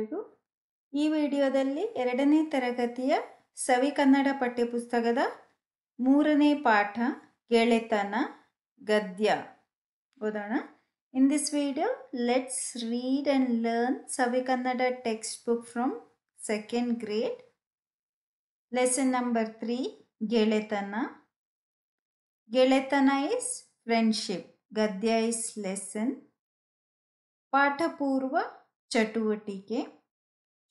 ಎಲ್ಲರಿಗೂ ಈ ವಿಡಿಯೋದಲ್ಲಿ ಎರಡನೇ ತರಗತಿಯ ಸವಿ ಕನ್ನಡ ಪಠ್ಯಪುಸ್ತಕದ ಮೂರನೇ ಪಾಠ ಗೆಳೆತನ ಗದ್ಯ ಓದೋಣ in this video let's read and learn Savi Kannada text book from second grade lesson number three ಗೆಳೆತನ ಗೆಳೆತನ ಇಸ್ ಫ್ರೆಂಡ್ಶಿಪ್ ಗದ್ಯ ಇಸ್ ಲೆಸನ್ ಪಾಠಪೂರ್ವ ಚಟುವಟಿಕೆ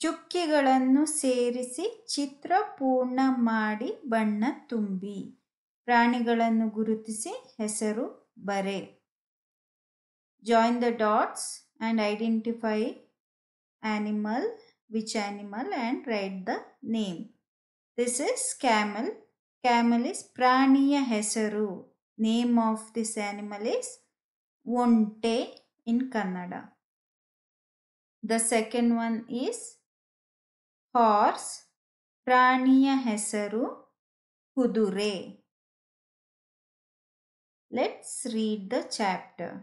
ಚುಕ್ಕಿಗಳನ್ನು ಸೇರಿಸಿ ಚಿತ್ರ ಪೂರ್ಣ ಮಾಡಿ ಬಣ್ಣ ತುಂಬಿ ಪ್ರಾಣಿಗಳನ್ನು ಗುರುತಿಸಿ ಹೆಸರು ಬರೆ join the dots and identify animal which animal and write the name this is camel camel is ಪ್ರಾಣಿಯ ಹೆಸರು name of this animal is ಒಂಟೆ in Kannada the second one is horse ಪ್ರಾಣಿಯ ಹೆಸರು ಕುದುರೆ ಲೆಟ್ಸ್ ರೀಡ್ ದ ಚಾಪ್ಟರ್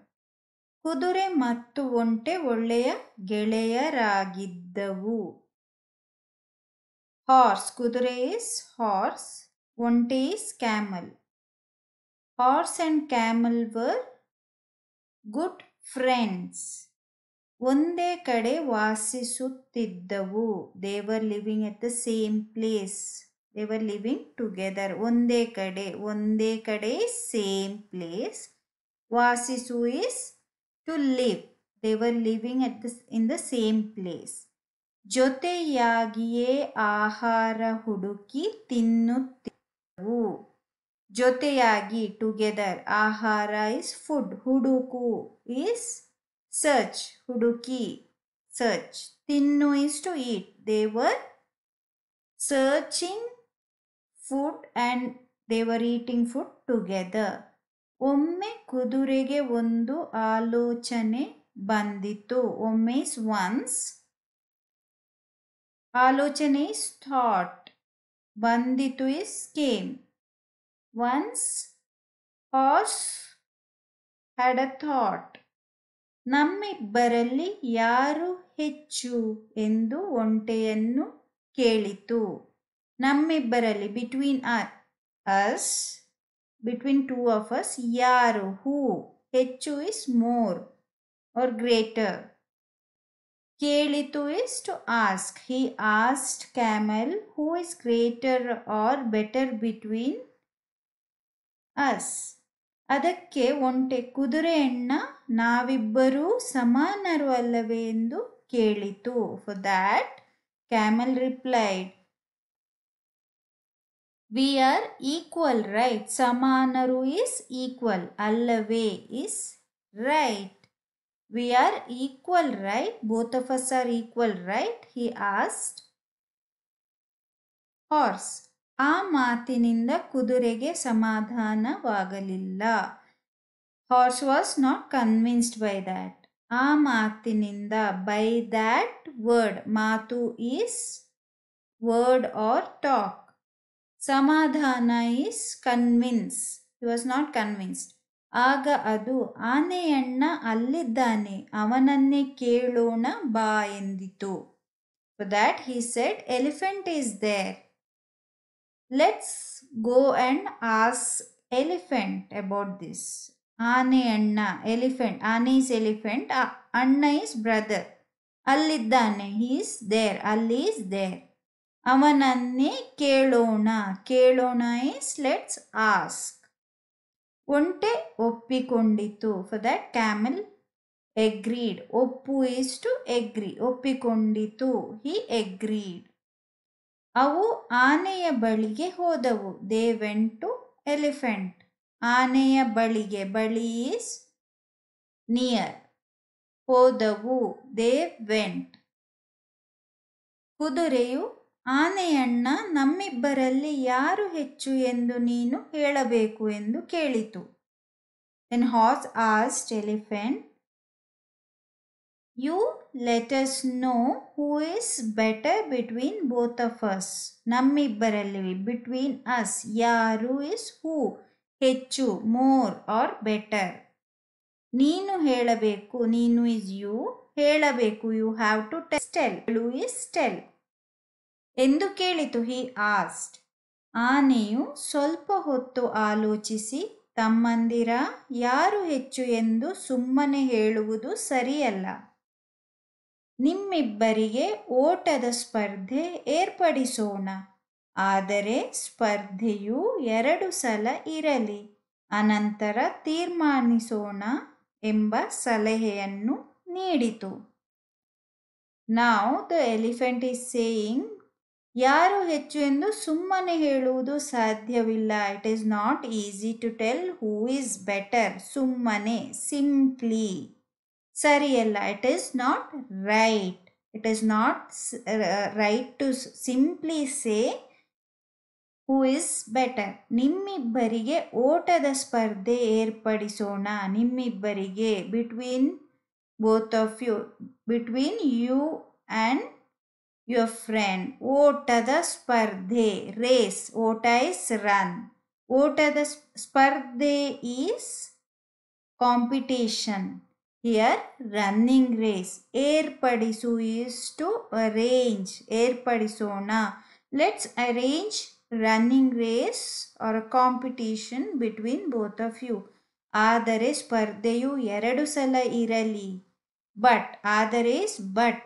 ಕುದುರೆ ಮತ್ತು ಒಂಟೆ ಒಳ್ಳೆಯ ಗೆಳೆಯರಾಗಿದ್ದವು ಹಾರ್ಸ್ ಕುದುರೆ ಇಸ್ ಹಾರ್ಸ್ ಒಂಟೆ is camel horse and camel were good friends ಒಂದೇ ಕಡೆ ವಾಸಿಸುತ್ತಿದ್ದವು they were living at the same place they were living together ಒಂದೇ ಕಡೆ ಒಂದೇ ಕಡೆ ಸೇಮ್ ಪ್ಲೇಸ್ ವಾಸಿಸು is to live they were living at the in the same place ಜೊತೆಯಾಗಿಯೇ ಆಹಾರ ಹುಡುಕಿ ತಿನ್ನುತ್ತಿದ್ದವು ಜೊತೆಯಾಗಿ ಟುಗೆದರ್ ಆಹಾರ ಇಸ್ ಫುಡ್ ಹುಡುಕು is search huduki search tinnu is to eat they were searching food and they were eating food together omme kudurege ondu aalochane bandito omme once aalochane thought bandito is came once horse had a thought ನಮ್ಮಿಬ್ಬರಲ್ಲಿ ಯಾರು ಹೆಚ್ಚು ಎಂದು ಒಂಟೆಯನ್ನು ಕೇಳಿತು ನಮ್ಮಿಬ್ಬರಲ್ಲಿ between us between two of us ಯಾರು who is more or greater ಕೇಳಿತು is to ask he asked camel who is greater or better between us ಅದಕ್ಕೆ ಒಂಟೆ ಕುದುರೆ ನಾವಿಬ್ಬರೂ ಸಮಾನರು ಅಲ್ಲವೇ ಎಂದು ಕೇಳಿತು for that camel replied we are equal right ಸಮಾನರು ಇಸ್ ಈಕ್ವಲ್ ಅಲ್ಲವೇ is right we are equal right both of us are equal right he asked horse ಆ ಮಾತಿನಿಂದ ಕುದುರೆಗೆ ಸಮಾಧಾನವಾಗಲಿಲ್ಲ horse was not convinced by that ಆ ಮಾತಿನಿಂದ by that word ಮಾತು is word or talk ಸಮಾಧಾನ is convince he was not convinced ಆಗ ಅದು ಆನೆಯಣ್ಣ ಅಲ್ಲಿದ್ದಾನೆ ಅವನನ್ನೇ ಕೇಳೋಣ ಬಾ ಎಂದಿತು that he said elephant is there let's go and ask elephant about this ಆನೆ ಅಣ್ಣ ಎಲಿಫೆಂಟ್ ಆನೆ ಈಸ್ ಎಲಿಫೆಂಟ್ ಅಣ್ಣ ಈಸ್ ಬ್ರದರ್ ಅಲ್ಲಿದ್ದಾನೆ ಈಸ್ ದೇರ್ ಅಲ್ಲಿ ಈಸ್ ದೇರ್ ಅವನನ್ನೇ ಕೇಳೋಣ ಕೇಳೋಣ ಈಸ್ ಲೆಟ್ಸ್ ಆಸ್ಕ್ ಒಂಟೆ ಒಪ್ಪಿಕೊಂಡಿತು ಫಾರ್ ದಟ್ ಕ್ಯಾಮಲ್ ಎಗ್ರೀಡ್ ಒಪ್ಪು ಈಸ್ ಟು ಎಗ್ರಿ ಒಪ್ಪಿಕೊಂಡಿತು ಹಿ ಎಗ್ರೀಡ್ ಅವು ಆನೆಯ ಬಳಿಗೆ ಹೋದವು ದೇ ವೆಂಟ್ ಟು ಎಲಿಫೆಂಟ್ ಆನೆಯ ಬಳಿಗೆ ಬಳಿ ಈಸ್ ನಿಯರ್ ಹೋದವು ದೇ ವೆಂಟ್ ಕುದುರೆಯು ಆನೆಯಣ್ಣ ನಮ್ಮಿಬ್ಬರಲ್ಲಿ ಯಾರು ಹೆಚ್ಚು ಎಂದು ನೀನು ಹೇಳಬೇಕು ಎಂದು ಕೇಳಿತು then horse asked elephant you let us know who is better between both of us ನಮ್ಮಿಬ್ಬರಲ್ಲಿ ಬಿಟ್ವೀನ್ ಅಸ್ ಯಾರು ಇಸ್ ಹೂ ಹೆಚ್ಚು ಮೋರ್ ಆರ್ ಬೆಟರ್ ನೀನು ಹೇಳಬೇಕು ನೀನು ಇಸ್ ಯು ಹೇಳಬೇಕು you have to tell you is tell ಎಂದು ಕೇಳಿತು he asked ಆನೆಯು ಸ್ವಲ್ಪ ಹೊತ್ತು ಆಲೋಚಿಸಿ ತಮ್ಮಂದಿರ ಯಾರು ಹೆಚ್ಚು ಎಂದು ಸುಮ್ಮನೆ ಹೇಳುವುದು ಸರಿಯಲ್ಲ ನಿಮ್ಮಿಬ್ಬರಿಗೆ ಓಟದ ಸ್ಪರ್ಧೆ ಏರ್ಪಡಿಸೋಣ ಆದರೆ ಸ್ಪರ್ಧೆಯು ಎರಡು ಸಲ ಇರಲಿ ಅನಂತರ ತೀರ್ಮಾನಿಸೋಣ ಎಂಬ ಸಲಹೆಯನ್ನು ನೀಡಿತು ನಾವು ದ ಎಲಿಫೆಂಟ್ ಈಸ್ ಸೇಯಿಂಗ್ ಯಾರು ಹೆಚ್ಚು ಎಂದು ಸುಮ್ಮನೆ ಹೇಳುವುದು ಸಾಧ್ಯವಿಲ್ಲ it is not easy to tell who is better ಸುಮ್ಮನೆ ಸಿಂಪ್ಲಿ ಸರಿಯಲ್ಲ it is not right it is not right to simply say who is better ನಿಮ್ಮಿಬ್ಬರಿಗೆ ಓಟದ ಸ್ಪರ್ಧೆ ಏರ್ಪಡಿಸೋಣ ನಿಮ್ಮಿಬ್ಬರಿಗೆ between both of you between you and your friend ಓಟದ ಸ್ಪರ್ಧೆ race ಓಟ ಇಸ್ ರನ್ ಓಟದ ಸ್ಪರ್ಧೆ is competition here running race Air erpadisu is to arrange Air erpadisona let's arrange running race or a competition between both of you adare spardeyu eradu sala irali but adare is but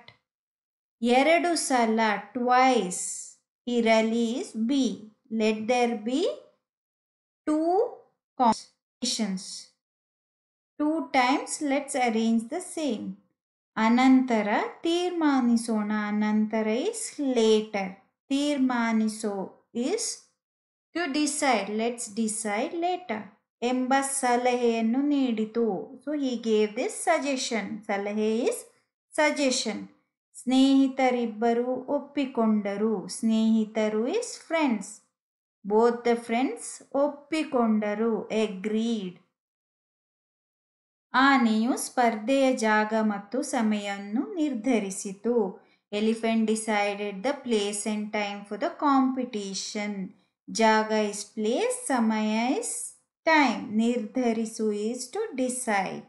eradu twice irali is be let there be two competitions two times let's arrange the same ಅನಂತರ ತೀರ್ಮಾನಿಸೋಣ ಅನಂತರ is later ತೀರ್ಮಾನಿಸೋ is to decide let's decide later ಎಂಬ ಸಲಹೆಯನ್ನು ನೀಡಿತು so he gave this suggestion ಸಲಹೆ is suggestion ಸ್ನೇಹಿತರಿಬ್ಬರು ಒಪ್ಪಿಕೊಂಡರು ಸ್ನೇಹಿತರು is friends both the friends ಒಪ್ಪಿಕೊಂಡರು ಎಗ್ರೀಡ್ ಆನೆಯು ಸ್ಪರ್ಧೆಯ ಜಾಗ ಮತ್ತು ಸಮಯವನ್ನು ನಿರ್ಧರಿಸಿತು elephant decided the place and time for the competition ಜಾಗ ಇಸ್ ಪ್ಲೇಸ್ ಸಮಯ ಇಸ್ ಟೈಮ್ ನಿರ್ಧರಿಸು ಈಸ್ ಟು ಡಿಸೈಡ್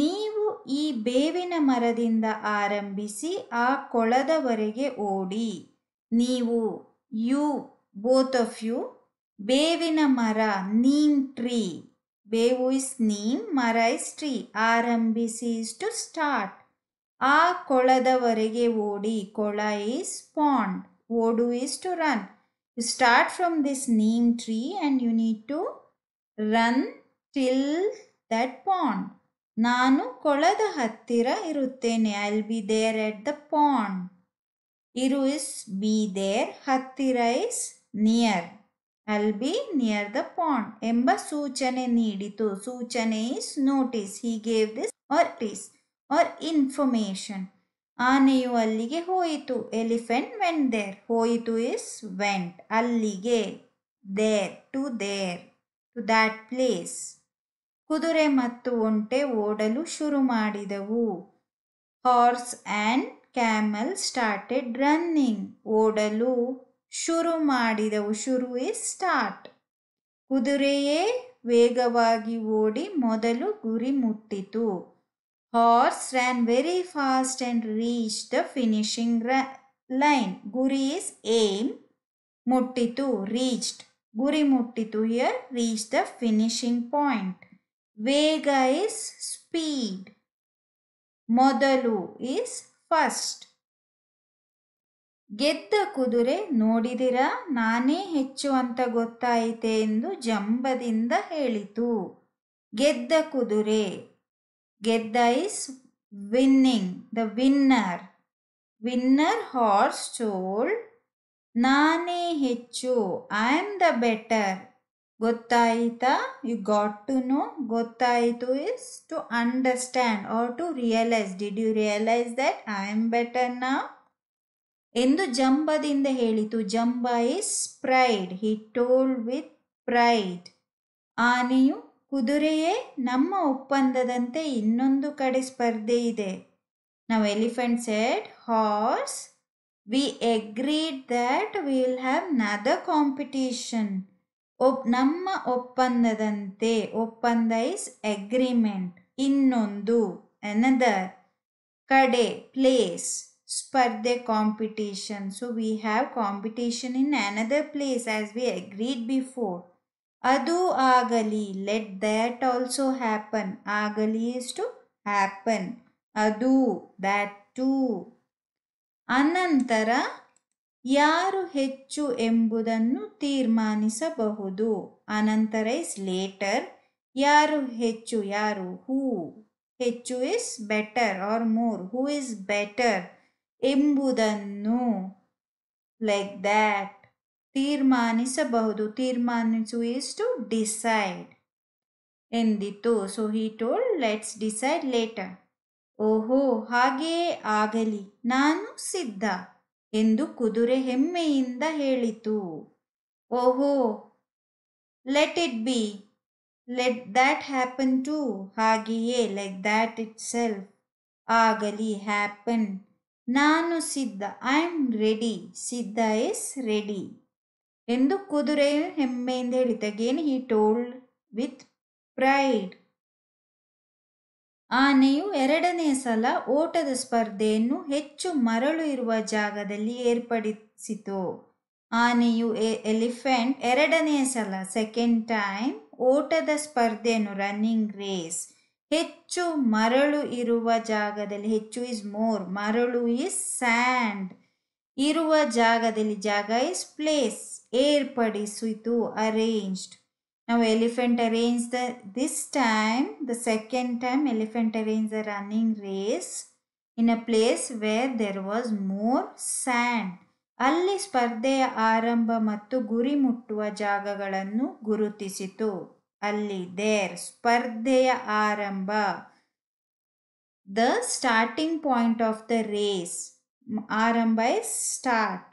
ನೀವು ಈ ಬೇವಿನ ಮರದಿಂದ ಆರಂಭಿಸಿ ಆ ಕೊಳದವರೆಗೆ ಓಡಿ ನೀವು ಯು ಬೋತ್ ಆಫ್ ಯು ಬೇವಿನ ಮರ ನೀಮ್ ಟ್ರೀ ಬೇವು ಇಸ್ ನೀಮ್ ಮರೈಸ್ ಟ್ರೀ ಆರಂಭಿಸಿ ಇಸ್ ಟು ಸ್ಟಾರ್ಟ್ ಆ ಕೊಳದವರೆಗೆ ಓಡಿ ಕೊಳ ಈಸ್ ಪಾಂಡ್ ಓಡು is to run you start from this neem tree and you need to run till that pond ನಾನು ಕೊಳದ ಹತ್ತಿರ ಇರುತ್ತೇನೆ I will be there at the pond ಇರು ಇಸ್ ಬಿ ದೇರ್ ಹತ್ತಿರ is near I'll be near the pond ಎಂಬ ಸೂಚನೆ ನೀಡಿತು ಸೂಚನೆ is notice he gave this or this or information ಆನೆಯು ಅಲ್ಲಿಗೆ ಹೋಯಿತು ಎಲಿಫೆಂಟ್ ವೆಂಟ್ ದೇರ್ ಹೋಯಿತು ಇಸ್ ವೆಂಟ್ ಅಲ್ಲಿಗೆ there to there to that place ಕುದುರೆ ಮತ್ತು ಒಂಟೆ ಓಡಲು ಶುರು ಮಾಡಿದವು horse and camel started running ಓಡಲು ಶುರು ಮಾಡಿದವು ಶುರು ಇಸ್ ಸ್ಟಾರ್ಟ್ ಕುದುರೆಯೇ ವೇಗವಾಗಿ ಓಡಿ ಮೊದಲು ಗುರಿ ಮುಟ್ಟಿತು horse ran very fast and reach the finishing line ಗುರಿ ಇಸ್ ಏಮ್ ಮುಟ್ಟಿತು ರೀಚ್ಡ್ ಗುರಿ ಮುಟ್ಟಿತು ಇಯರ್ ರೀಚ್ ದ ಫಿನಿಶಿಂಗ್ ಪಾಯಿಂಟ್ ವೇಗ ಇಸ್ ಸ್ಪೀಡ್ ಮೊದಲು ಇಸ್ ಫಸ್ಟ್ ಗೆದ್ದ ಕುದುರೆ ನೋಡಿದಿರ ನಾನೇ ಹೆಚ್ಚು ಅಂತ ಗೊತ್ತಾಯಿತೆ ಎಂದು ಜಂಬದಿಂದ ಹೇಳಿತು ಗೆದ್ದ ಕುದುರೆ ಗೆದ್ದ is winning the winner winner horse ಚೋಲ್ ನಾನೇ ಹೆಚ್ಚು ಐ ಆಮ್ ದ ಬೆಟರ್ ಗೊತ್ತಾಯಿತಾ ಯು ಗಾಟ್ ಟು ನೋ ಗೊತ್ತಾಯಿತು is to understand or to realise did you realise that I am better ನಾವು ಎಂದು ಜಂಬದಿಂದ ಹೇಳಿತು ಜಂಬ is pride he told with pride ಆನೆಯು ಕುದುರೆಯೇ ನಮ್ಮ ಒಪ್ಪಂದದಂತೆ ಇನ್ನೊಂದು ಕಡೆ ಸ್ಪರ್ಧೆ ಇದೆ ನಾವು elephant said horse we agreed that will have another competition ಒಪ್ ನಮ್ಮ ಒಪ್ಪಂದದಂತೆ ಒಪ್ಪಂದ ಇಸ್ ಅಗ್ರಿಮೆಂಟ್ ಇನ್ನೊಂದು ಅನದರ್ ಕಡೆ place Sparde competition. So we have competition in another place as we agreed before. Adu agali. Let that also happen. Agali is to happen. Adu. That too. ಅನಂತರ ಯಾರು ಹೆಚ್ಚು ಎಂಬುದನ್ನು ತೀರ್ಮಾನಿಸಬಹುದು Anantara is later. Yaru ಹೆಚ್ಚು Yaru who. ಹೆಚ್ಚು is better or more. Who is better? ಎಂಬುದನ್ನು like that ತೀರ್ಮಾನಿಸಬಹುದು ತೀರ್ಮಾನಿಸು ಈಸ್ ಟು ಡಿಸೈಡ್ ಎಂದಿತ್ತು so he told let's decide later ಓಹೋ ಹಾಗೆಯೇ ಆಗಲಿ ನಾನು ಸಿದ್ಧ ಎಂದು ಕುದುರೆ ಹೆಮ್ಮೆಯಿಂದ ಹೇಳಿತು ಓಹೋ let it be let that happen to ಹಾಗೆಯೇ ಲೈಕ್ ದ್ಯಾಟ್ ಇಟ್ ಸೆಲ್ಫ್ ಆಗಲಿ ಹ್ಯಾಪನ್ ನಾನು ಸಿದ್ಧ ಐ ಆಮ್ ರೆಡಿ ಸಿದ್ಧ ಇಸ್ ರೆಡಿ ಎಂದು ಕುದುರೆ ಹೆಮ್ಮೆಯಿಂದ ಹೇಳಿದ again he told with pride ಆನೆಯು ಎರಡನೇ ಸಲ ಓಟದ ಸ್ಪರ್ಧೆಯನ್ನು ಹೆಚ್ಚು ಮರಳು ಇರುವ ಜಾಗದಲ್ಲಿ ಏರ್ಪಡಿಸಿತು ಆನೆಯು ಎಲಿಫೆಂಟ್ ಎರಡನೇ ಸಲ ಸೆಕೆಂಡ್ ಟೈಮ್ ಓಟದ ಸ್ಪರ್ಧೆಯನ್ನು ರನ್ನಿಂಗ್ ರೇಸ್ ಹೆಚ್ಚು ಮರಳು ಇರುವ ಜಾಗದಲ್ಲಿ ಹೆಚ್ಚು ಇಸ್ ಮೋರ್ ಮರಳು ಇಸ್ ಸ್ಯಾಂಡ್ ಇರುವ ಜಾಗದಲ್ಲಿ ಜಾಗ ಇಸ್ ಪ್ಲೇಸ್ ಏರ್ಪಡಿಸಿತು ಅರೇಂಜ್ಡ್ ನಾವು elephant arrange the this time the second time elephant arrange the running race in a place where there was more sand ಅಲ್ಲಿ ಸ್ಪರ್ಧೆಯ ಆರಂಭ ಮತ್ತು ಗುರಿ ಮುಟ್ಟುವ ಜಾಗಗಳನ್ನು ಗುರುತಿಸಿತು ಅಲ್ಲಿ ದೇರ್ ಸ್ಪರ್ಧೆಯ ಆರಂಭ the starting point of the race ಆರಂಭ ಸ್ಟಾರ್ಟ್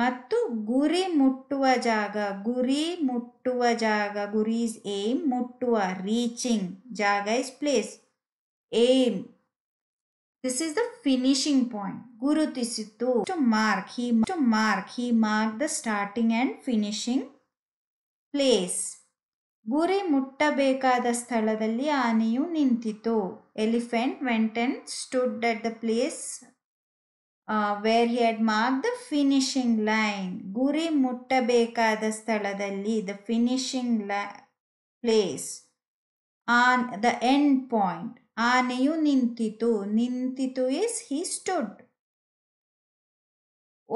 ಮತ್ತು ಗುರಿ ಮುಟ್ಟುವ ಜಾಗ ಗುರಿ ಮುಟ್ಟುವ ಜಾಗ ಗುರೀಸ್ ಏಮ್ ಮುಟ್ಟುವ ರೀಚಿಂಗ್ ಜಾಗ is place aim this is the finishing point ಗುರುತಿಸಿತು to mark he to mark he mark the starting and finishing place ಗುರಿ ಮುಟ್ಟಬೇಕಾದ ಸ್ಥಳದಲ್ಲಿ ಆನೆಯು ನಿಂತಿತು elephant went on stood at the place where he had mark the finishing line ಗುರಿ ಮುಟ್ಟಬೇಕಾದ ಸ್ಥಳದಲ್ಲಿ the finishing line place on the end point ಆನೆಯು ನಿಂತಿತು ನಿಂತಿತು ಇಸ್ ಹಿ ಸ್ಟುಡ್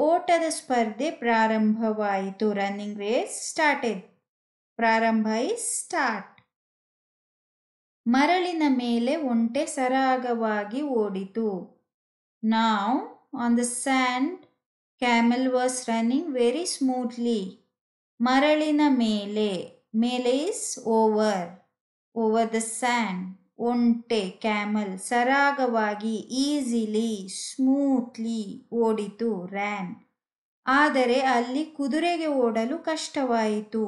ಓಟದ ಸ್ಪರ್ಧೆ ಪ್ರಾರಂಭವಾಯಿತು ರನ್ನಿಂಗ್ ರೇಸ್ ಸ್ಟಾರ್ಟೆಡ್ ಪ್ರಾರಂಭ ಇಸ್ ಸ್ಟಾರ್ಟ್ ಮರಳಿನ ಮೇಲೆ ಒಂಟೆ ಸರಾಗವಾಗಿ ಓಡಿತು ನಾವು on the sand camel was running very smoothly ಮರಳಿನ ಮೇಲೆ ಮೇಲೆ is over over the sand ಒಂಟೆ ಕ್ಯಾಮಲ್ ಸರಾಗವಾಗಿ ಈಸಿಲಿ ಸ್ಮೂತ್ಲಿ ಓಡಿತು ರ್ಯಾನ್ ಆದರೆ ಅಲ್ಲಿ ಕುದುರೆಗೆ ಓಡಲು ಕಷ್ಟವಾಯಿತು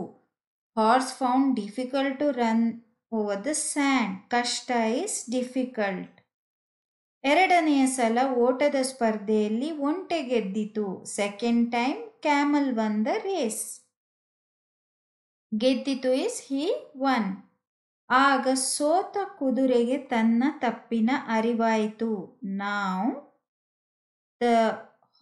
horse found difficult to run over the sand ಕಷ್ಟ ಇಸ್ ಡಿಫಿಕಲ್ಟ್ ಎರಡನೆಯ ಸಲ ಓಟದ ಸ್ಪರ್ಧೆಯಲ್ಲಿ ಒಂಟೆ ಗೆದ್ದಿತು second time camel won the race ಗೆದ್ದಿತು ಇಸ್ ಹಿ ಒನ್ ಆಗ ಸೋತ ಕುದುರೆಗೆ ತನ್ನ ತಪ್ಪಿನ ಅರಿವಾಯಿತು ನಾವು the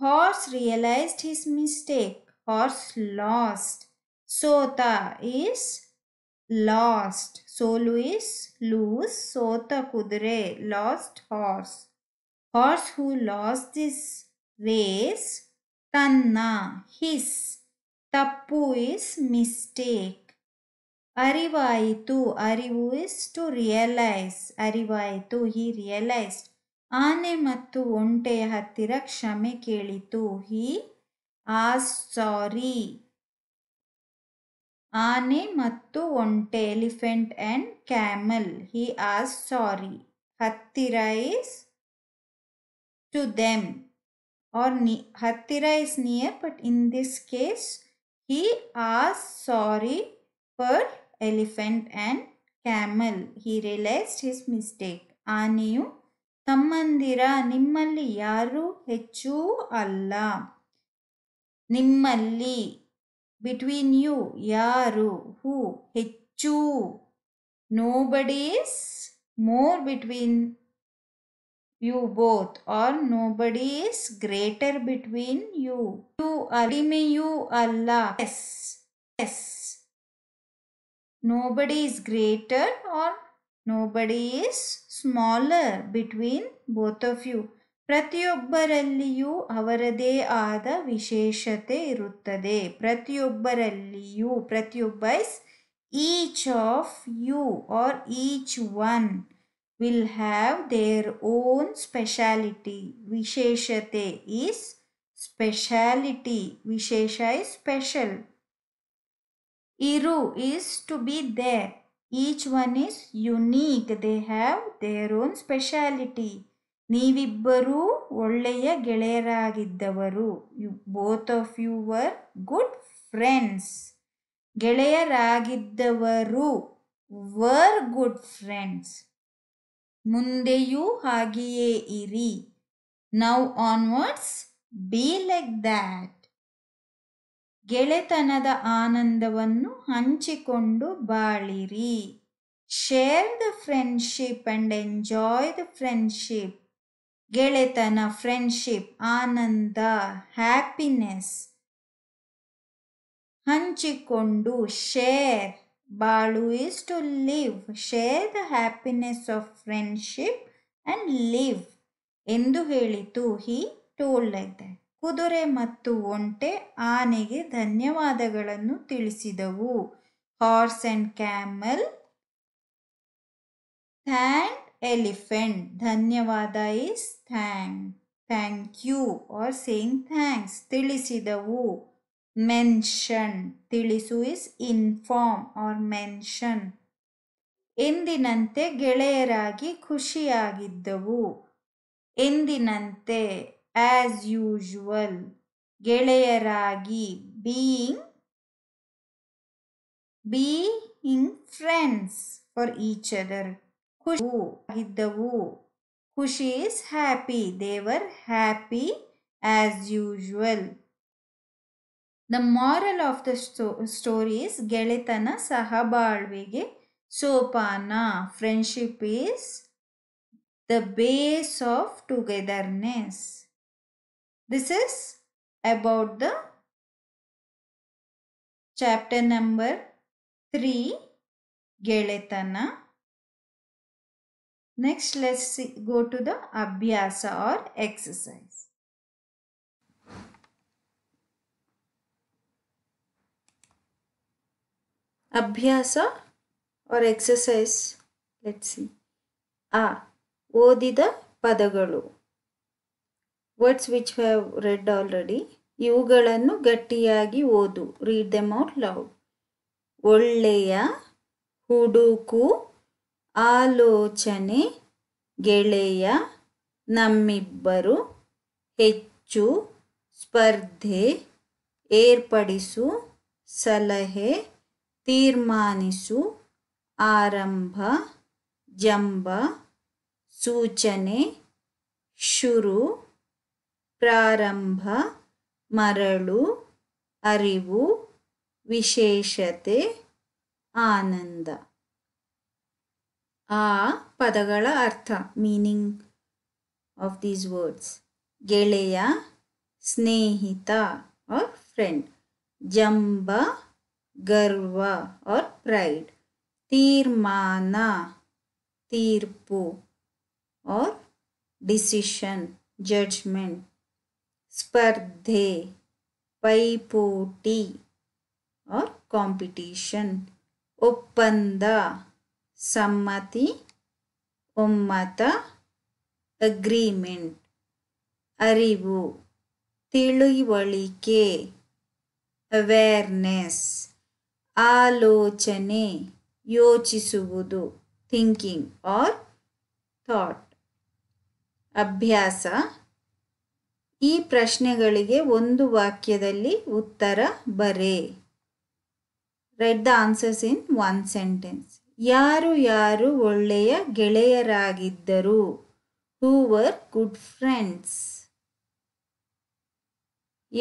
horse realised his mistake horse lost Sota is lost. Solu is lose. Sota kudre, lost horse. Horse who lost this race. Tanna, his. Tappu is mistake. Arivaitu, arivu is to realize. Arivaitu, he realized. ಆನೆ ಮತ್ತು ಒಂಟೆಯ ಹತ್ತಿರ ಕ್ಷಮೆ ಕೇಳಿತು ಹಿ ಆ ಸಾರಿ ಆನೆ ಮತ್ತು ಒಂಟೆ elephant and camel he ಆಸ್ sorry ಹತ್ತಿರ is to them or near ಹತ್ತಿರ is near but in this case he ಆಸ್ sorry for elephant and camel he realised his mistake ಆನೆಯು ತಮ್ಮಂದಿರ ನಿಮ್ಮಲ್ಲಿ ಯಾರೂ ಹೆಚ್ಚು ಅಲ್ಲ ನಿಮ್ಮಲ್ಲಿ between you ಯಾರು who ಹೆಚ್ಚು nobody is more between you both or nobody is greater between you you ಕಡಿಮೆ you Allah. yes yes nobody is greater or nobody is smaller between both of you ಪ್ರತಿಯೊಬ್ಬರಲ್ಲಿಯೂ ಅವರದೇ ಆದ ವಿಶೇಷತೆ ಇರುತ್ತದೆ ಪ್ರತಿಯೊಬ್ಬರಲ್ಲಿಯೂ ಪ್ರತಿಯೊಬ್ಬ is each of you or each one will have their own speciality ವಿಶೇಷತೆ is speciality ವಿಶೇಷ is special ಇರು is to be there each one is unique they have their own speciality ನೀವಿಬ್ಬರೂ ಒಳ್ಳೆಯ ಗೆಳೆಯರಾಗಿದ್ದವರು you both of you were good friends ಗೆಳೆಯರಾಗಿದ್ದವರು were good friends ಮುಂದೆಯೂ ಹಾಗೆಯೇ ಇರಿ now onwards be like that ಗೆಳೆತನದ ಆನಂದವನ್ನು ಹಂಚಿಕೊಂಡು ಬಾಳಿರಿ share the friendship and enjoy the friendship ಗೆಳೆತನ ಫ್ರೆಂಡ್ಶಿಪ್ ಆನಂದ ಹ್ಯಾಪಿನೆಸ್ ಹಂಚಿಕೊಂಡು ಶೇರ್ ಬಾಳು is to live share the happiness of friendship and live ಎಂದು ಹೇಳಿತು ಹಿ ಟೋಲ್ಡ್ ಐತೆ ಕುದುರೆ ಮತ್ತು ಒಂಟೆ ಆನೆಗೆ ಧನ್ಯವಾದಗಳನ್ನು ತಿಳಿಸಿದವು horse and camel thank elephant ಧನ್ಯವಾದ is thank thank you or saying thanks ತಿಳಿಸಿದವು ಮೆನ್ಷನ್ ತಿಳಿಸು ಈಸ್ ಇನ್ಫಾರ್ಮ್ ಆರ್ ಮೆನ್ಷನ್ ಎಂದಿನಂತೆ ಗೆಳೆಯರಾಗಿ ಖುಷಿಯಾಗಿದ್ದವು ಎಂದಿನಂತೆ ಆಸ್ ಯೂಶುವಲ್ ಗೆಳೆಯರಾಗಿ being being friends for each other ಖುಷಿ ಇದ್ದವು ಖುಷಿ is happy they were happy as usual the moral of the story is ಗೆಳೆತನ ಸಹಬಾಳ್ವೆಗೆ ಸೋಪಾನ friendship is the base of togetherness this is about the chapter number three ಗೆಳೆತನ Next, let's see, go to the Abhyasa or exercise. Abhyasa or exercise. Let's see. A. Odida Padagalu. Words which we have read already. Yugalanu Gattiyagi Odu. Read them out loud. Olleya Huduku ಆಲೋಚನೆ ಗೆಳೆಯ ನಮ್ಮಿಬ್ಬರು ಹೆಚ್ಚು ಸ್ಪರ್ಧೆ ಏರ್ಪಡಿಸು ಸಲಹೆ ತೀರ್ಮಾನಿಸು ಆರಂಭ ಜಂಬ ಸೂಚನೆ ಶುರು ಪ್ರಾರಂಭ ಮರಳು ಅರಿವು ವಿಶೇಷತೆ ಆನಂದ ಆ ಪದಗಳ ಅರ್ಥ ಮೀನಿಂಗ್ ಆಫ್ ದೀಸ್ ವರ್ಡ್ಸ್ ಗೆಳೆಯ ಸ್ನೇಹಿತ ಆರ್ ಫ್ರೆಂಡ್ ಜಂಬ ಗರ್ವ ಆರ್ ಪ್ರೈಡ್ ತೀರ್ಮಾನ ತೀರ್ಪು ಆರ್ ಡಿಸಿಷನ್ ಜಡ್ಜ್ಮೆಂಟ್ ಸ್ಪರ್ಧೆ ಪೈಪೋಟಿ ಆರ್ ಕಾಂಪಿಟೀಷನ್ ಒಪ್ಪಂದ ಸಮ್ಮತಿ ಒಮ್ಮತ ಅಗ್ರಿಮೆಂಟ್ ಅರಿವು ತಿಳಿವಳಿಕೆ ಅವೇರ್ನೆಸ್ ಆಲೋಚನೆ ಯೋಚಿಸುವುದು ಥಿಂಕಿಂಗ್ ಆರ್ ಥಾಟ್ ಅಭ್ಯಾಸ ಈ ಪ್ರಶ್ನೆಗಳಿಗೆ ಒಂದು ವಾಕ್ಯದಲ್ಲಿ ಉತ್ತರ ಬರೆ write the answers in one sentence ಯಾರು ಯಾರು ಒಳ್ಳೆಯ ಗೆಳೆಯರಾಗಿದ್ದರು ಹೂವರ್ ಗುಡ್ ಫ್ರೆಂಡ್ಸ್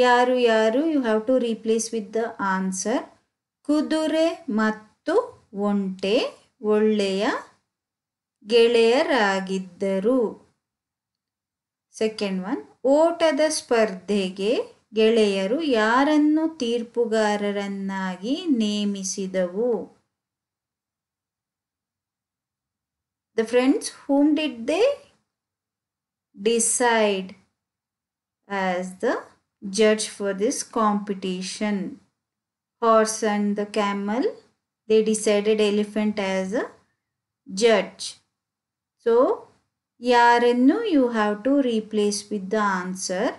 ಯಾರು ಯಾರು you have to replace with the answer ಕುದುರೆ ಮತ್ತು ಒಂಟೆ ಒಳ್ಳೆಯ ಗೆಳೆಯರಾಗಿದ್ದರು ಸೆಕೆಂಡ್ ಒನ್ ಓಟದ ಸ್ಪರ್ಧೆಗೆ ಗೆಳೆಯರು ಯಾರನ್ನು ತೀರ್ಪುಗಾರರನ್ನಾಗಿ ನೇಮಿಸಿದವು The friends, whom did they decide as the judge for this competition? Horse and the camel, they decided elephant as a judge. So, ಯಾರನ್ನು you have to replace with the answer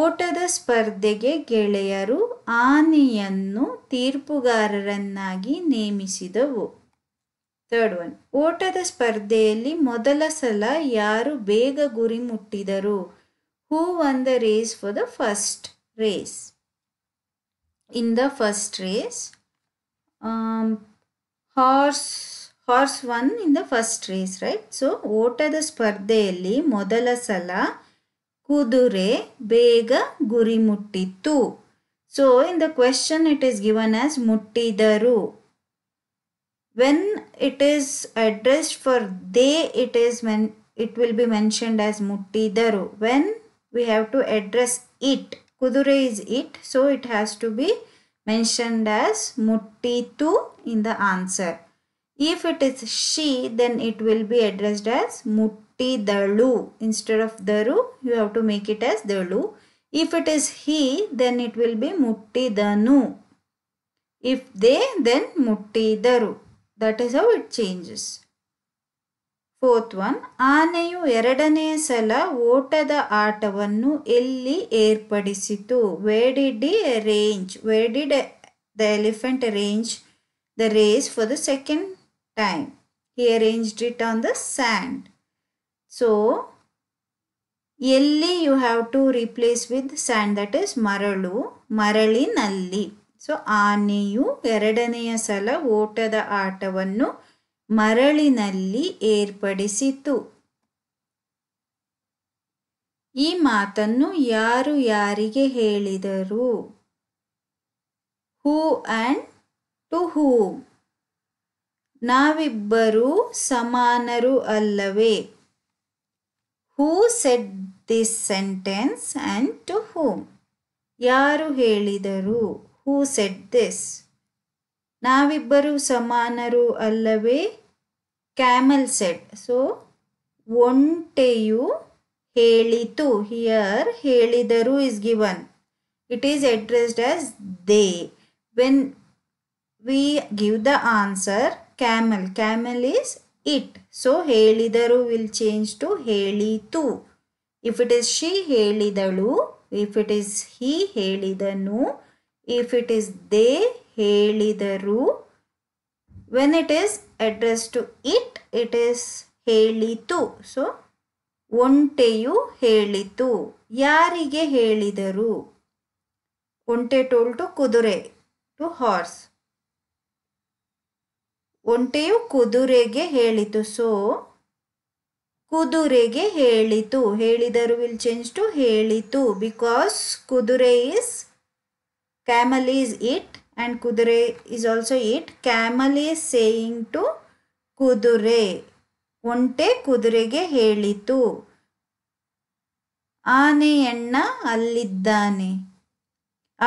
ಓಟದ ಸ್ಪರ್ಧೆಗೆ ಗೆಳೆಯರು ಆನೆಯನ್ನು ತೀರ್ಪುಗಾರರನ್ನಾಗಿ ನೇಮಿಸಿದವು ಥರ್ಡ್ ಒನ್ ಓಟದ ಸ್ಪರ್ಧೆಯಲ್ಲಿ ಮೊದಲ ಸಲ ಯಾರು ಬೇಗ ಗುರಿ ಮುಟ್ಟಿದರು who won the race for the first race in the first race horse horse won in the first race right so ಓಟದ ಸ್ಪರ್ಧೆಯಲ್ಲಿ ಮೊದಲ ಸಲ ಕುದುರೆ ಬೇಗ ಗುರಿ ಮುಟ್ಟಿತ್ತು so in the question it is given as ಮುಟ್ಟಿದರು when it is addressed for they it is when it will be mentioned as muttidaru when we have to address it kudure is it so it has to be mentioned as muttitu in the answer if it is she then it will be addressed as muttidalu instead of daru you have to make it as dalu if it is he then it will be muttidanu if they then muttidaru that is how it changes fourth one ಆನೆಯು ಎರಡನೇ ಸಲ ಓಟದ ಆಟವನ್ನು ಎಲ್ಲಿ ಏರ್ಪಡಿಸಿತು where did the arrange where did the elephant arrange the race for the second time he arranged it on the sand so ಎಲ್ಲಿ you have to replace with sand that is ಮರಳು ಮರಳಿನಲ್ಲಿ ಸೊ ಆನೆಯು ಎರಡನೆಯ ಸಲ ಓಟದ ಆಟವನ್ನು ಮರಳಿನಲ್ಲಿ ಏರ್ಪಡಿಸಿತು ಈ ಮಾತನ್ನು ಯಾರು ಯಾರಿಗೆ ಹೇಳಿದರು ಹೂ ಆ್ಯಂಡ್ ಟು ಹೂ ನಾವಿಬ್ಬರೂ ಸಮಾನರು ಅಲ್ಲವೇ who set this sentence and to whom ಯಾರು ಹೇಳಿದರು ಹೂ ಸೆಡ್ ದಿಸ್ ನಾವಿಬ್ಬರು ಸಮಾನರು ಅಲ್ಲವೇ ಕ್ಯಾಮಲ್ ಸೆಡ್ ಸೊ ಒಂಟೆಯು ಹೇಳಿತು ಹಿಯರ್ ಹೇಳಿದರು is given it is addressed as they when we give the answer camel camel is it so ಹೇಳಿದರು ವಿಲ್ ಚೇಂಜ್ ಟು ಹೇಳಿತು ಇಫ್ ಇಟ್ ಇಸ್ ಶಿ ಹೇಳಿದಳು ಇಫ್ ಇಟ್ ಇಸ್ ಹಿ ಹೇಳಿದನು if it is they ಹೇಳಿದರು when it is address to it it is ಹೇಳಿತು so ಒಂಟೆಯು ಹೇಳಿತು ಯಾರಿಗೆ ಹೇಳಿದರು ಒಂಟೆ ಟೋಲ್ ಟು ಕುದುರೆ ಟು ಹಾರ್ಸ್ ಒಂಟೆಯು ಕುದುರೆಗೆ ಹೇಳಿತು ಸೊ ಕುದುರೆಗೆ ಹೇಳಿತು ಹೇಳಿದರು ವಿಲ್ ಚೇಂಜ್ ಟು ಹೇಳಿತು ಬಿಕಾಸ್ ಕುದುರೆ is camel is it and ಕುದುರೆ is also it camel is saying to ಕುದುರೆ ಒಂಟೆ ಕುದುರೆಗೆ ಹೇಳಿತು ಆನೆಯಣ್ಣ ಅಲ್ಲಿದ್ದಾನೆ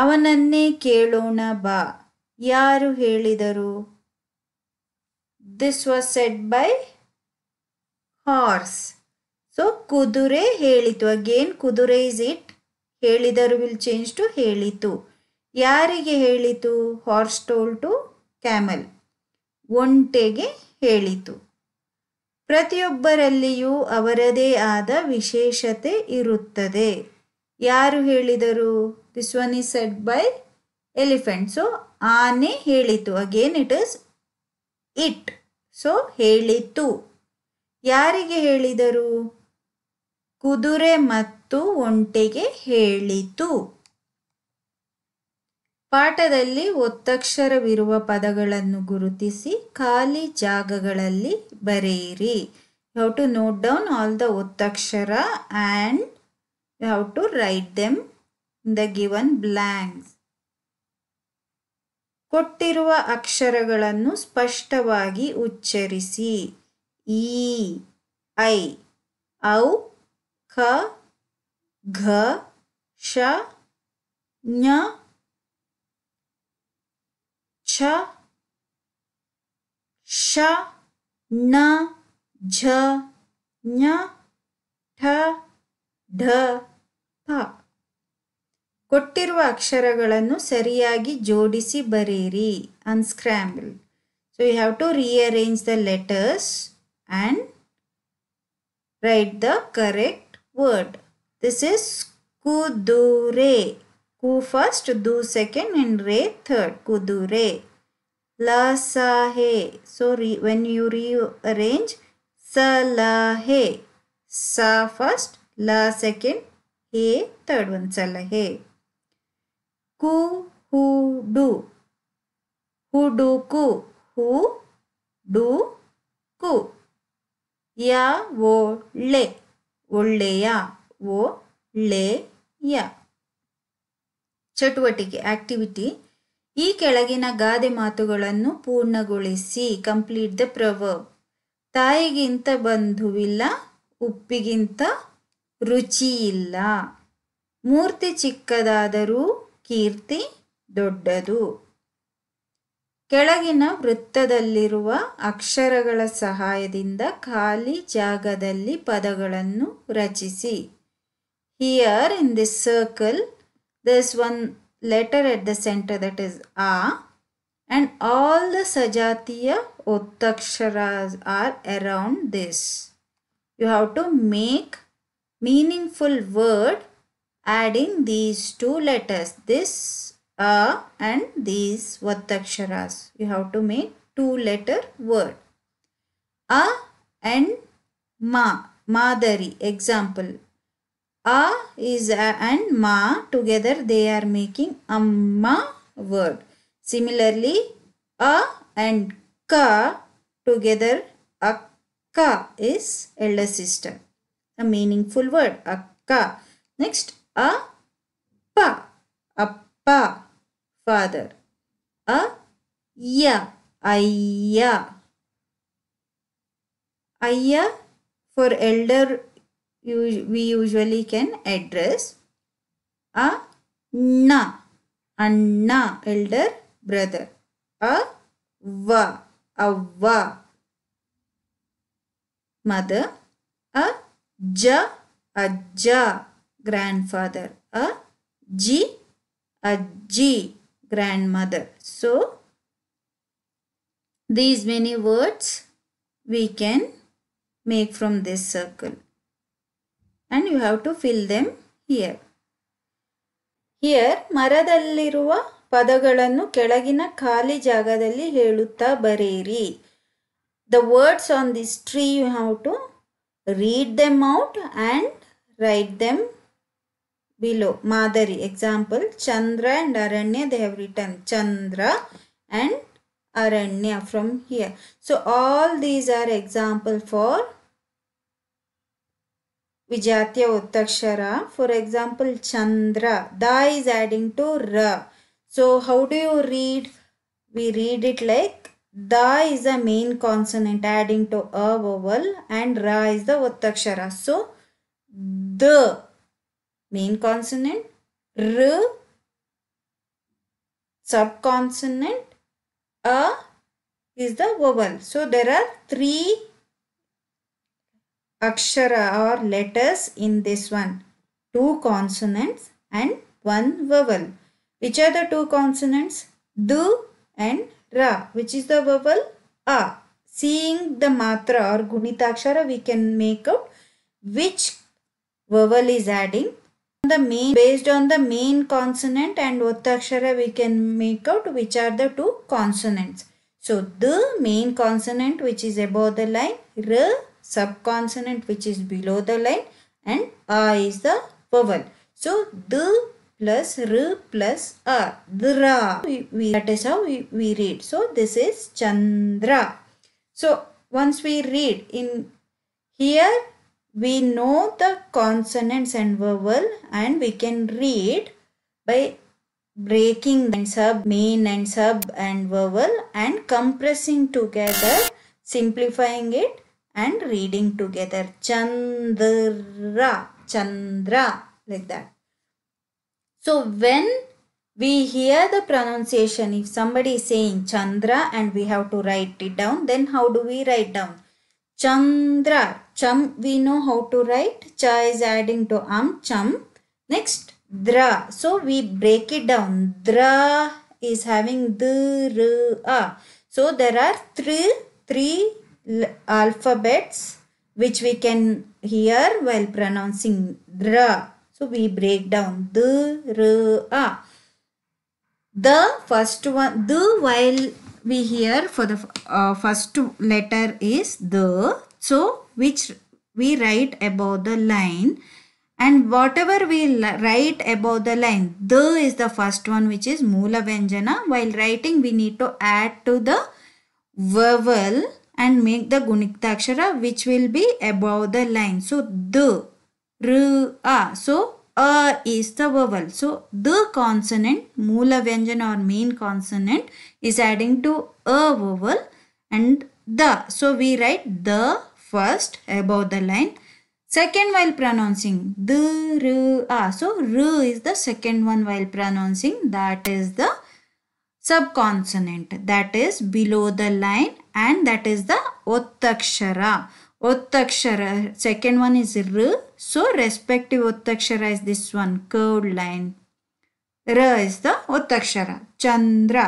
ಅವನನ್ನೇ ಕೇಳೋಣ ಬಾ ಯಾರು ಹೇಳಿದರು this was set by horse so ಕುದುರೆ ಹೇಳಿತು ಅಗೇನ್ ಕುದುರೆ ಇಸ್ ಇಟ್ ಹೇಳಿದರು ವಿಲ್ ಚೇಂಜ್ ಟು ಹೇಳಿತು ಯಾರಿಗೆ ಹೇಳಿತು ಹಾರ್ಸ್ಟೋಲ್ ಟು ಕ್ಯಾಮಲ್ ಒಂಟೆಗೆ ಹೇಳಿತು ಪ್ರತಿಯೊಬ್ಬರಲ್ಲಿಯೂ ಅವರದೇ ಆದ ವಿಶೇಷತೆ ಇರುತ್ತದೆ ಯಾರು ಹೇಳಿದರು this one is said by elephant so ಆನೆ ಹೇಳಿತು again it is it so ಹೇಳಿತು ಯಾರಿಗೆ ಹೇಳಿದರು ಕುದುರೆ ಮತ್ತು ಒಂಟೆಗೆ ಹೇಳಿತು ಪಾಠದಲ್ಲಿ ಒತ್ತಕ್ಷರವಿರುವ ಪದಗಳನ್ನು ಗುರುತಿಸಿ ಖಾಲಿ ಜಾಗಗಳಲ್ಲಿ ಬರೆಯಿರಿ how to note down all the ottakshara and how to write them the given blanks ಕೊಟ್ಟಿರುವ ಅಕ್ಷರಗಳನ್ನು ಸ್ಪಷ್ಟವಾಗಿ ಉಚ್ಚರಿಸಿ ಇ ಐ ಔ ಖ ಘ ಶ ಞ ಶ ಶ ನ ಝ ಞ ಠ ಢ ಪ ಕೊಟ್ಟಿರುವ ಅಕ್ಷರಗಳನ್ನು ಸರಿಯಾಗಿ ಜೋಡಿಸಿ ಬರೀರಿ unscramble so you have to rearrange the letters and write the correct word this is ಕುದುರೆ Ku first, du second and re third. Kudu re. La sa he. So re, when you rearrange, sa la he. Sa first, la second, he third one. Sa la he. Ku who do. Who do ku. Who do ku. Ya wo le. Wo Wo le ya. ಒಳ್ಳೆಯ ಒಳ್ಳೆಯ ಚಟುವಟಿಕೆ activity ಈ ಕೆಳಗಿನ ಗಾದೆ ಮಾತುಗಳನ್ನು ಪೂರ್ಣಗೊಳಿಸಿ complete the ಪ್ರವರ್ ತಾಯಿಗಿಂತ ಬಂಧುವಿಲ್ಲ ಉಪ್ಪಿಗಿಂತ ರುಚಿಯಿಲ್ಲ ಮೂರ್ತಿ ಚಿಕ್ಕದಾದರೂ ಕೀರ್ತಿ ದೊಡ್ಡದು ಕೆಳಗಿನ ವೃತ್ತದಲ್ಲಿರುವ ಅಕ್ಷರಗಳ ಸಹಾಯದಿಂದ ಖಾಲಿ ಜಾಗದಲ್ಲಿ ಪದಗಳನ್ನು ರಚಿಸಿ here in this circle there is one letter at the center that is A and all the Sajatiya Uttaksharas are around this. You have to make meaningful word adding these two letters this A and these Uttaksharas. You have to make two letter word. A and Ma, Madari example a is a and ma together they are making amma word. Similarly, a and ka together akka is elder sister. A meaningful word akka. Next a pa appa father. A ya ayya. Ayya for elder we usually can address a na, anna, elder brother, a va, avva, mother, a ja, ajja, grandfather, a ji, ajji, grandmother. So, these many words we can make from this circle. And you have to fill them here here ಮರದಲ್ಲಿರುವ ಪದಗಳನ್ನು ಕೆಳಗಿನ ಖಾಲಿ ಜಾಗದಲ್ಲಿ ಹೇಳುತ್ತಾ ಬರೀರಿ the words on this tree you have to read them out and write them below ಮಾದರಿ example chandra and aranya they have return chandra and aranya from here so all these are example for vijatya for example chandra da is adding to ra so how do you read we read it like da is the main consonant adding to a vowel and ra is the uttakshara so the main consonant r subconsonant a is the vowel so there are three akshara or letters in this one. Two consonants and one vowel. Which are the two consonants? Du and Ra. Which is the vowel? A. Seeing the matra or akshara, we can make out which vowel is adding. The main based on the main consonant and akshara, we can make out which are the two consonants. So the main consonant which is above the line R subconsonant which is below the line and a is the vowel. So the plus r plus a. Dhra. We, we, that is how we, we read. So this is Chandra. So once we read in here we know the consonants and vowel and we can read by breaking the sub main and sub and vowel and compressing together simplifying it and reading together chandra chandra like that so when we hear the pronunciation if somebody is saying chandra and we have to write it down then how do we write down chandra cham we know how to write cha is adding to am cham next dra so we break it down dra is having the so there are three three alphabets which we can hear while pronouncing dr. So we break down the ra. The first one, the while we hear for the uh, first letter is the. So which we write above the line and whatever we write above the line the is the first one which is mula vyanjana while writing we need to add to the vowel and make the Guniktakshara which will be above the line. So, the r a So, A is the vowel. So, the consonant, Mula vyanjan or main consonant is adding to A vowel and the. So, we write the first above the line. Second while pronouncing the r a So r is the second one while pronouncing. That is the subconsonant. That is below the line and that is the Ottakshara. Ottakshara, second one is R. So, respective Ottakshara is this one, curved line. R is the Ottakshara, Chandra.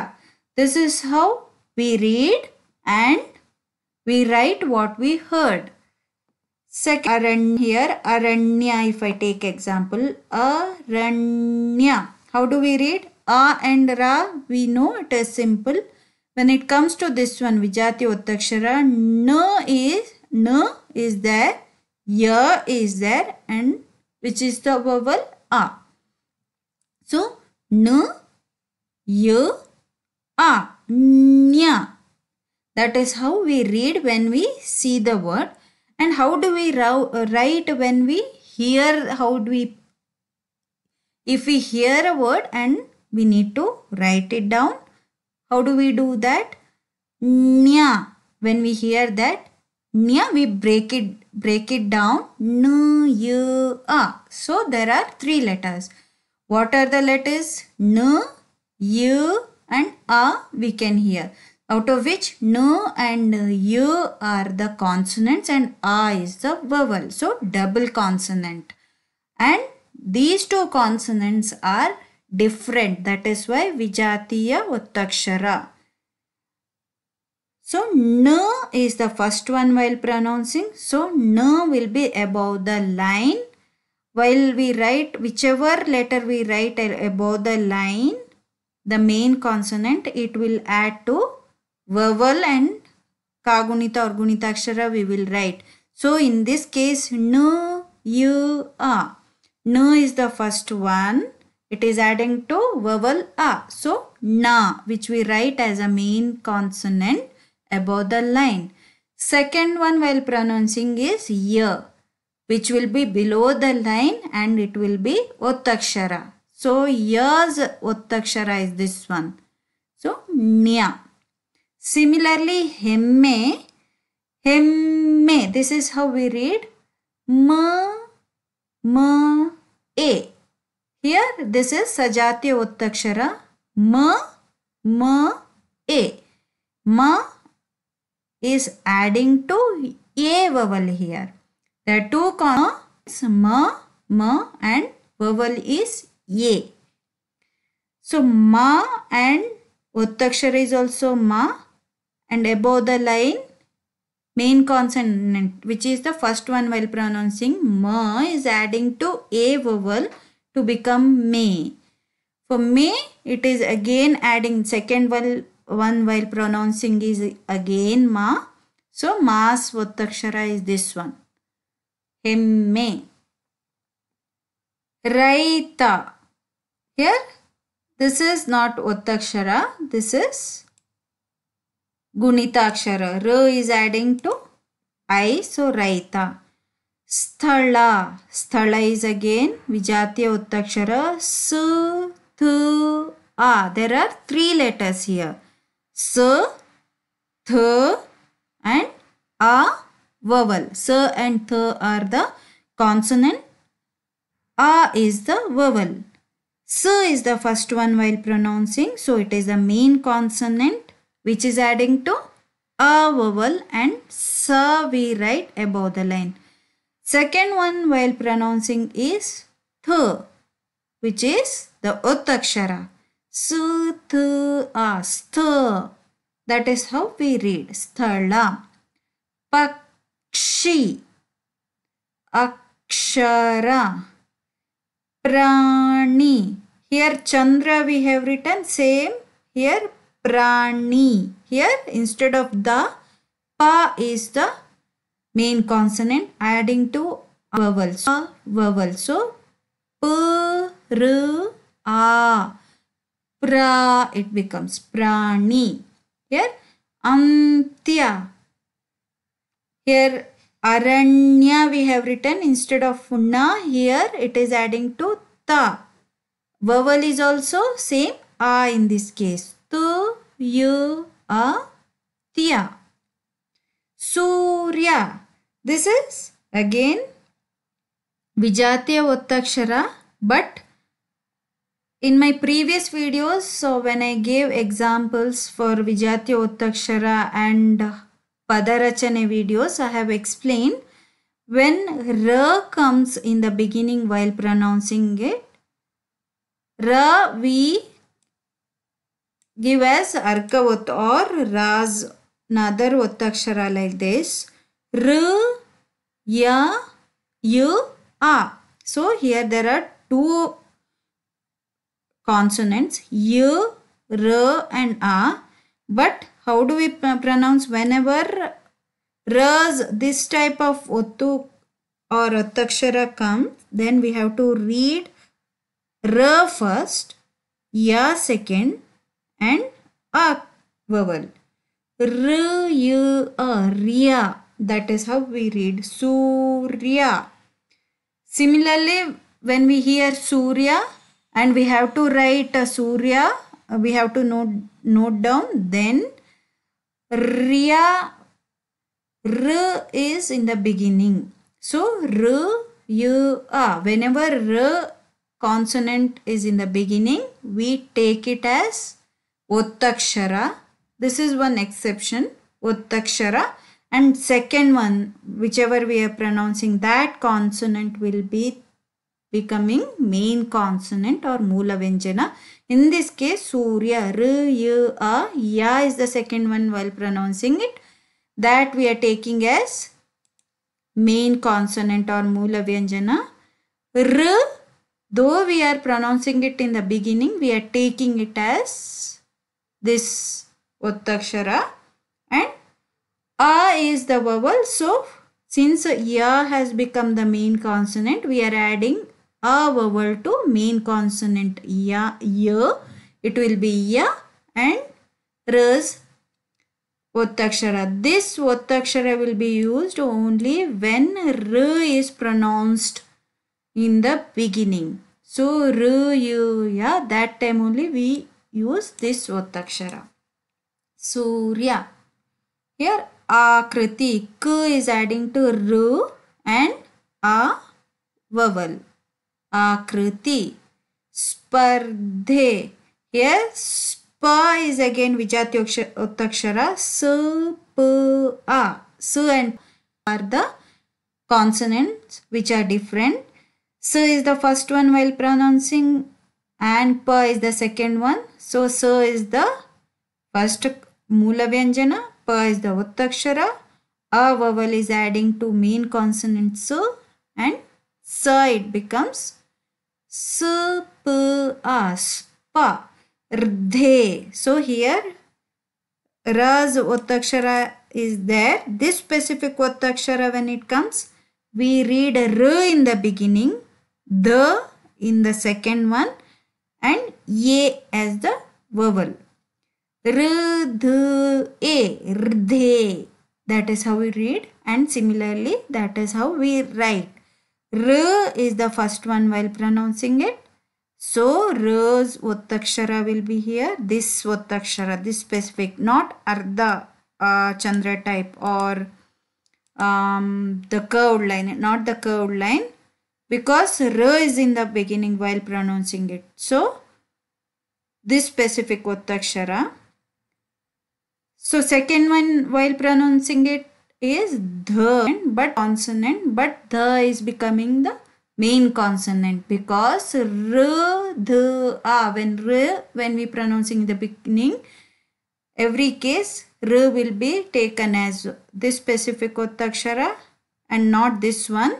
This is how we read and we write what we heard. Second, Aranya here, Aranya if I take example, Aranya. How do we read? A and Ra, we know it is simple. When it comes to this one, Vijati Uttakshara, N is, N is there, Y is there and which is the vowel A. So, N, Y, A, Nya. That is how we read when we see the word and how do we write when we hear, how do we, if we hear a word and we need to write it down how do we do that? Nya. When we hear that nya, we break it break it down. N, y, a. So there are three letters. What are the letters? N, y, and a we can hear. Out of which n and y are the consonants and a is the vowel. So double consonant. And these two consonants are different. That is why Vijatiya Uttakshara. So, N is the first one while pronouncing. So, N will be above the line. While we write, whichever letter we write above the line, the main consonant, it will add to vowel and kagunita or akshara we will write. So, in this case, N, U, A. N is the first one it is adding to vowel a. So, na which we write as a main consonant above the line. Second one while pronouncing is ya which will be below the line and it will be ottakshara. So, ya's ottakshara is this one. So, nya. Similarly, hemme, hemme, this is how we read m, m, a. Here this is Sajatya Uttakshara M, M, A. M is adding to A vowel here. There are two consonants M, M and vowel is A. So Ma and Uttakshara is also Ma and above the line main consonant which is the first one while pronouncing ma is adding to a vowel to become may. For may, it is again adding second while one while pronouncing is again ma. So, ma's vatakshara is this one. Hemme. Raita. Here, this is not Uttakshara, this is Gunitakshara. R is adding to I, so Raita. Stala. Sthala is again Vijatiya Uttakshara. S, Th, A. There are three letters here. S, Th and A vowel. S and Th are the consonant. A is the vowel. S is the first one while pronouncing. So it is the main consonant which is adding to A vowel and S we write above the line. Second one while pronouncing is th, which is the uttakshara. Su, th, a, th. That is how we read sthala. Pakshi, akshara, prani. Here Chandra we have written same. Here prani. Here instead of the pa is the main consonant adding to vowel. So, vowel. So, p, r, a, pra, it becomes prani. Here, antya. Here, aranya we have written instead of na Here, it is adding to ta. Vowel is also same a in this case. Tu, you, a, tia. Surya. This is again Vijatiya Uttakshara but in my previous videos so when I gave examples for Vijatiya Uttakshara and Padarachane videos I have explained when Ra comes in the beginning while pronouncing it Ra we give as Arkavut or Raz another Ottakshara like this. R, Ya, U, A. So here there are two consonants U, R and A. But how do we pronounce whenever Ras this type of Ottu or Ottakshara comes then we have to read R first, Ya second and A vowel. R, U, A, Ria. That is how we read Surya. Similarly, when we hear Surya and we have to write Surya, uh, we have to note, note down then Ria R is in the beginning. So R, U, A. Whenever R consonant is in the beginning, we take it as Uttakshara this is one exception, Uttakshara. And second one, whichever we are pronouncing, that consonant will be becoming main consonant or Mula Vyanjana. In this case, Surya, R, Y, A, Ya is the second one while pronouncing it. That we are taking as main consonant or Mula Vyanjana. R, though we are pronouncing it in the beginning, we are taking it as this ottakshara and a is the vowel so since ya has become the main consonant we are adding a vowel to main consonant ya ya it will be ya and ras Ottakshara. This Ottakshara will be used only when R is pronounced in the beginning. So R, U, Ya, that time only we use this Ottakshara. Surya. Here Akriti. K is adding to R and A vowel. Akriti. Spardhe. Here Spa is again Vijati Uttakshara. S, P, A. S and are the consonants which are different. S is the first one while pronouncing and P is the second one. So S is the first Moola Vyanjana, Pa is the Uttakshara, A vowel is adding to main consonant su and sa it becomes s, p, a, spa, rdhe. So here Ras Uttakshara is there. This specific Uttakshara when it comes, we read R in the beginning, the in the second one and ye as the vowel. Rdhe, That is how we read and similarly that is how we write. R is the first one while pronouncing it. So, R's Uttakshara will be here. This Uttakshara, this specific, not Ardha uh, Chandra type or um, the curved line, not the curved line because R is in the beginning while pronouncing it. So, this specific Uttakshara so second one while pronouncing it is the but consonant but the is becoming the main consonant because r, the, ah when r when we pronouncing the beginning every case r will be taken as this specific uttakshara and not this one.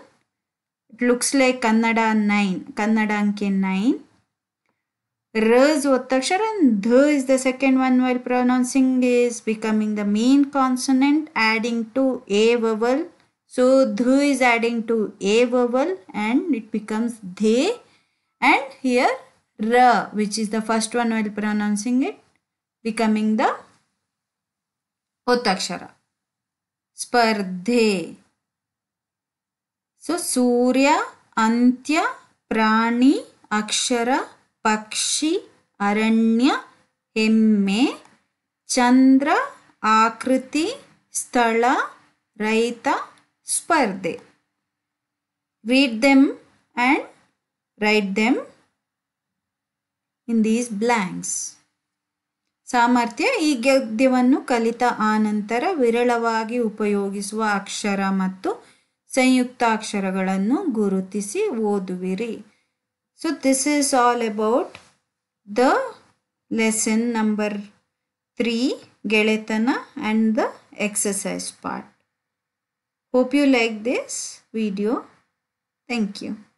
It looks like Kannada 9, Kannada Anke 9 R is Uttaksharan, and D is the second one while pronouncing is becoming the main consonant adding to A vowel. So D is adding to A vowel and it becomes they and here R which is the first one while pronouncing it becoming the Uttakshara. Spardhe. So Surya, Antya, Prani, Akshara, ಪಕ್ಷಿ ಅರಣ್ಯ ಹೆಮ್ಮೆ ಚಂದ್ರ ಆಕೃತಿ ಸ್ಥಳ ರೈತ ಸ್ಪರ್ಧೆ read them and write them in these blanks ಸಾಮರ್ಥ್ಯ ಈ ಗದ್ಯವನ್ನು ಕಲಿತ ಆನಂತರ ವಿರಳವಾಗಿ ಉಪಯೋಗಿಸುವ ಅಕ್ಷರ ಮತ್ತು ಸಂಯುಕ್ತಾಕ್ಷರಗಳನ್ನು ಗುರುತಿಸಿ ಓದುವಿರಿ So this is all about the lesson number 3 Geletana and the exercise part. Hope you like this video. Thank you.